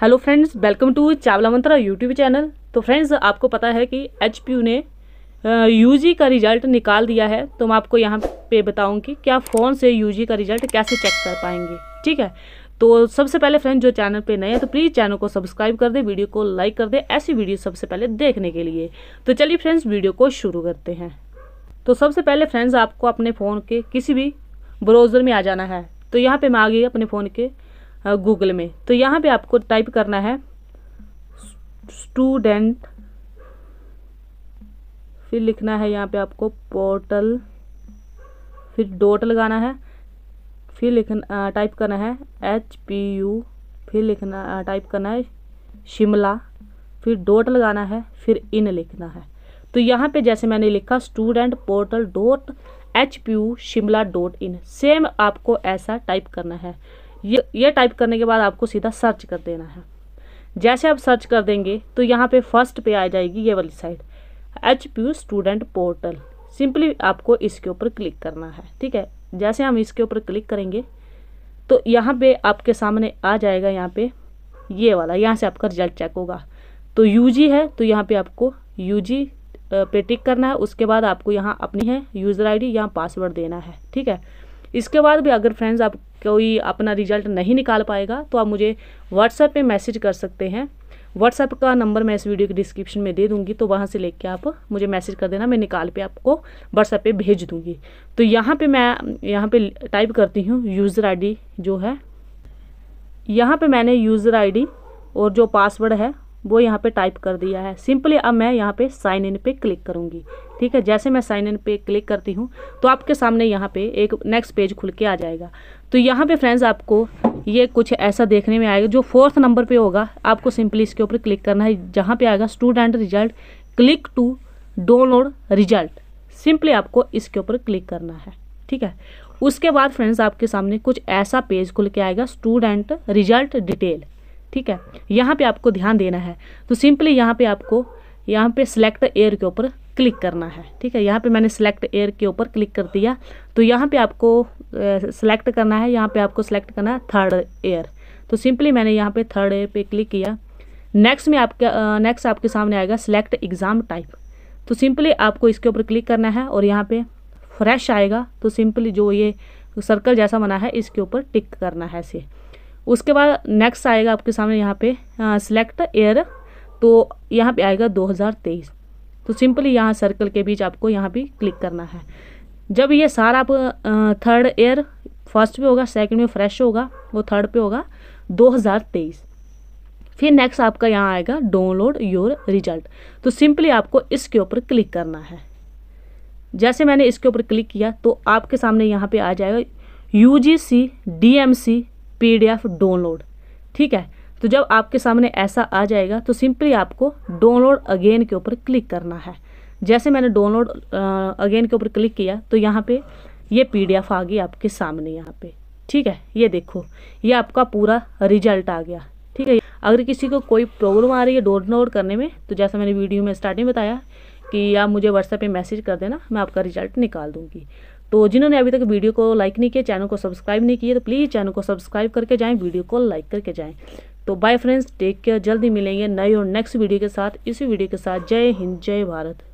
hello friends welcome to Chawla Mantra YouTube channel तो friends आपको पता है कि एच ने यू का रिजल्ट निकाल दिया है तो मैं आपको यहाँ पे बताऊँगी क्या फ़ोन से यू का रिजल्ट कैसे चेक कर पाएंगे ठीक है तो सबसे पहले फ्रेंड जो चैनल पे नए हैं तो प्लीज़ चैनल को सब्सक्राइब कर दे वीडियो को लाइक कर दे ऐसी वीडियो सबसे पहले देखने के लिए तो चलिए फ्रेंड्स वीडियो को शुरू करते हैं तो सबसे पहले फ्रेंड्स आपको अपने फ़ोन के किसी भी ब्राउज़र में आ जाना है तो यहाँ पर मैं आ गई अपने फ़ोन के गूगल में तो यहाँ पे आपको टाइप करना है स्टूडेंट फिर लिखना है यहाँ पे आपको पोर्टल फिर डॉट लगाना है फिर लिखना टाइप करना है एच पी यू फिर लिखना टाइप करना है शिमला फिर डॉट लगाना है फिर इन लिखना है तो यहाँ पे जैसे मैंने लिखा student portal dot H P U Shimla dot in same आपको ऐसा टाइप करना है ये ये टाइप करने के बाद आपको सीधा सर्च कर देना है जैसे आप सर्च कर देंगे तो यहाँ पे फर्स्ट पे आ जाएगी ये वाली site H P student portal simply आपको इसके ऊपर क्लिक करना है ठीक है जैसे हम इसके ऊपर क्लिक करेंगे तो यहाँ पे आपके सामने आ जाएगा यहाँ पे ये वाला यहाँ से आपका रिजल्ट चेक होगा तो जी है तो यहाँ पे आपको जी पे टिक करना है उसके बाद आपको यहाँ अपनी है यूज़र डी यहाँ पासवर्ड देना है ठीक है इसके बाद भी अगर फ्रेंड्स आप कोई अपना रिजल्ट नहीं निकाल पाएगा तो आप मुझे व्हाट्सएप पे मैसेज कर सकते हैं व्हाट्सएप का नंबर मैं इस वीडियो के डिस्क्रिप्शन में दे दूंगी तो वहाँ से लेके आप मुझे मैसेज कर देना मैं निकाल पे आपको व्हाट्सएप पे भेज दूंगी तो यहाँ पे मैं यहाँ पे टाइप करती हूँ यूज़र आईडी जो है यहाँ पे मैंने यूज़र आईडी और जो पासवर्ड है वो यहाँ पे टाइप कर दिया है सिंपली अब मैं यहाँ पे साइन इन पे क्लिक करूँगी ठीक है जैसे मैं साइन इन पे क्लिक करती हूँ तो आपके सामने यहाँ पे एक नेक्स्ट पेज खुल के आ जाएगा तो यहाँ पे फ्रेंड्स आपको ये कुछ ऐसा देखने में आएगा जो फोर्थ नंबर पे होगा आपको सिंपली इसके ऊपर क्लिक करना है जहाँ पर आएगा student result click to download result simply आपको इसके ऊपर क्लिक करना है ठीक है उसके बाद फ्रेंड्स आपके सामने कुछ ऐसा पेज खुल के आएगा स्टूडेंट रिजल्ट डिटेल ठीक है यहाँ पे आपको ध्यान देना है तो सिंपली यहाँ पे आपको यहाँ पे सिलेक्ट एयर के ऊपर क्लिक करना है ठीक है यहाँ पे मैंने सिलेक्ट एयर के ऊपर क्लिक कर दिया तो यहाँ पे आपको सिलेक्ट करना है यहाँ पे आपको सिलेक्ट करना है थर्ड एयर तो सिंपली मैंने यहाँ पे थर्ड एयर पे क्लिक किया नेक्स्ट में आपका नेक्स्ट आपके सामने आएगा सिलेक्ट एग्ज़ाम टाइप तो सिंपली आपको इसके ऊपर क्लिक करना है और यहाँ पे फ्रेश आएगा तो सिंपली जो ये सर्कल जैसा बना है इसके ऊपर टिक करना है इसे उसके बाद नेक्स्ट आएगा आपके सामने यहाँ पे सिलेक्ट एयर तो यहाँ पे आएगा 2023 तो सिंपली यहाँ सर्कल के बीच आपको यहाँ पे क्लिक करना है जब ये सारा आप थर्ड एयर फर्स्ट पे होगा सेकंड में फ्रेश होगा वो थर्ड पे होगा 2023 फिर नेक्स्ट आपका यहाँ आएगा डाउनलोड योर रिजल्ट तो सिंपली आपको इसके ऊपर क्लिक करना है जैसे मैंने इसके ऊपर क्लिक किया तो आपके सामने यहाँ पर आ जाएगा U G C D M C PDF download ठीक है तो जब आपके सामने ऐसा आ जाएगा तो सिंपली आपको डाउनलोड अगेन के ऊपर क्लिक करना है जैसे मैंने डाउनलोड अगेन के ऊपर क्लिक किया तो यहाँ पे ये पीडीएफ आ गई आपके सामने यहाँ पे ठीक है ये देखो ये आपका पूरा रिजल्ट आ गया ठीक है अगर किसी को कोई प्रॉब्लम आ रही है डाउनलोड करने में तो जैसा मैंने वीडियो में स्टार्टिंग बताया कि आप मुझे व्हाट्सएप पर मैसेज कर देना मैं आपका रिजल्ट निकाल दूँगी तो जिन्होंने अभी तक वीडियो को लाइक नहीं किया चैनल को सब्सक्राइब नहीं किया तो प्लीज़ चैनल को सब्सक्राइब करके जाएँ वीडियो को लाइक करके जाएँ तो बाय फ्रेंड्स टेक केयर जल्दी मिलेंगे नए और नेक्स्ट वीडियो के साथ इसी वीडियो के साथ जय हिंद जय भारत